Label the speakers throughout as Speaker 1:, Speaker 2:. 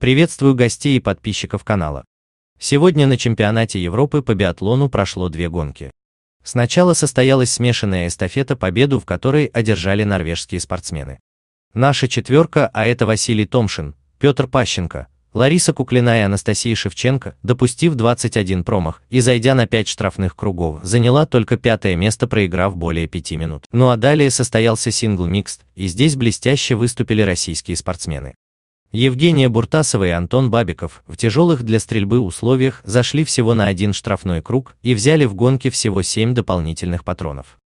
Speaker 1: Приветствую гостей и подписчиков канала. Сегодня на чемпионате Европы по биатлону прошло две гонки. Сначала состоялась смешанная эстафета, победу в которой одержали норвежские спортсмены. Наша четверка, а это Василий Томшин, Петр Пащенко, Лариса Куклина и Анастасия Шевченко, допустив 21 промах и зайдя на 5 штрафных кругов, заняла только пятое место, проиграв более 5 минут. Ну а далее состоялся сингл-микст, и здесь блестяще выступили российские спортсмены. Евгения Буртасова и Антон Бабиков в тяжелых для стрельбы условиях зашли всего на один штрафной круг и взяли в гонке всего 7 дополнительных патронов.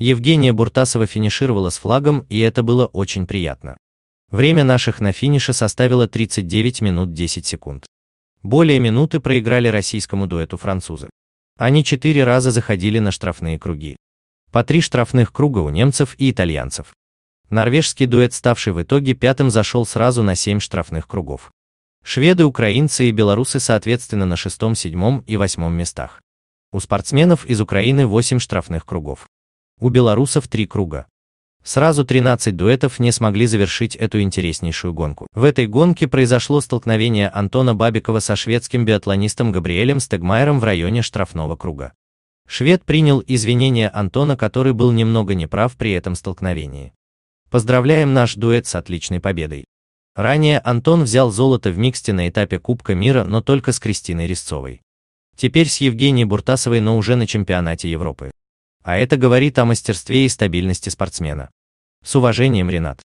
Speaker 1: Евгения Буртасова финишировала с флагом и это было очень приятно. Время наших на финише составило 39 минут 10 секунд. Более минуты проиграли российскому дуэту французы. Они четыре раза заходили на штрафные круги. По три штрафных круга у немцев и итальянцев. Норвежский дуэт, ставший в итоге пятым, зашел сразу на 7 штрафных кругов. Шведы, украинцы и белорусы соответственно на шестом, седьмом и восьмом местах. У спортсменов из Украины 8 штрафных кругов. У белорусов 3 круга. Сразу 13 дуэтов не смогли завершить эту интереснейшую гонку. В этой гонке произошло столкновение Антона Бабикова со шведским биатлонистом Габриэлем Стегмайером в районе штрафного круга. Швед принял извинения Антона, который был немного неправ при этом столкновении. Поздравляем наш дуэт с отличной победой. Ранее Антон взял золото в миксте на этапе Кубка мира, но только с Кристиной Резцовой. Теперь с Евгенией Буртасовой, но уже на чемпионате Европы. А это говорит о мастерстве и стабильности спортсмена. С уважением, Ренат.